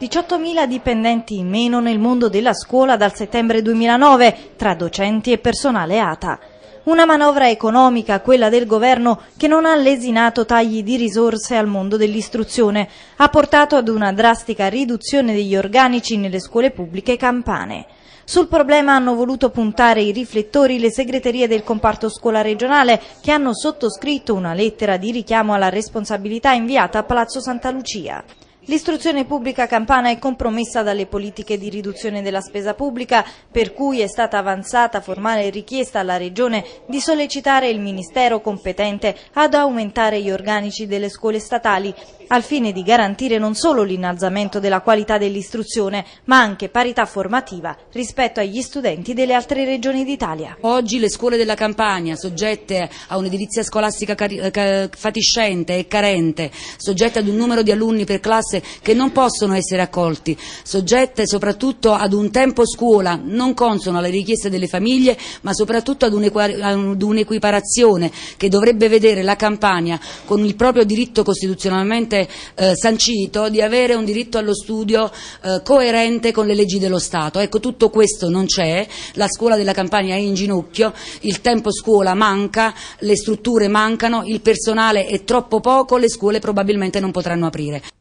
18.000 dipendenti in meno nel mondo della scuola dal settembre 2009, tra docenti e personale ATA. Una manovra economica, quella del governo, che non ha lesinato tagli di risorse al mondo dell'istruzione, ha portato ad una drastica riduzione degli organici nelle scuole pubbliche campane. Sul problema hanno voluto puntare i riflettori le segreterie del comparto scuola regionale che hanno sottoscritto una lettera di richiamo alla responsabilità inviata a Palazzo Santa Lucia. L'istruzione pubblica campana è compromessa dalle politiche di riduzione della spesa pubblica, per cui è stata avanzata formale richiesta alla Regione di sollecitare il Ministero competente ad aumentare gli organici delle scuole statali, al fine di garantire non solo l'innalzamento della qualità dell'istruzione, ma anche parità formativa rispetto agli studenti delle altre regioni d'Italia. Oggi le scuole della Campania, soggette a un'edilizia scolastica fatiscente e carente, soggette ad un numero di alunni per classe risorse che non possono essere accolti, soggette soprattutto ad un tempo scuola non consono alle richieste delle famiglie, ma soprattutto ad un'equiparazione che dovrebbe vedere la Campania con il proprio diritto costituzionalmente eh, sancito di avere un diritto allo studio eh, coerente con le leggi dello Stato. Ecco, tutto questo non c'è, la scuola della Campania è in ginocchio, il tempo scuola manca, le strutture mancano, il personale è troppo poco, le scuole probabilmente non potranno aprire.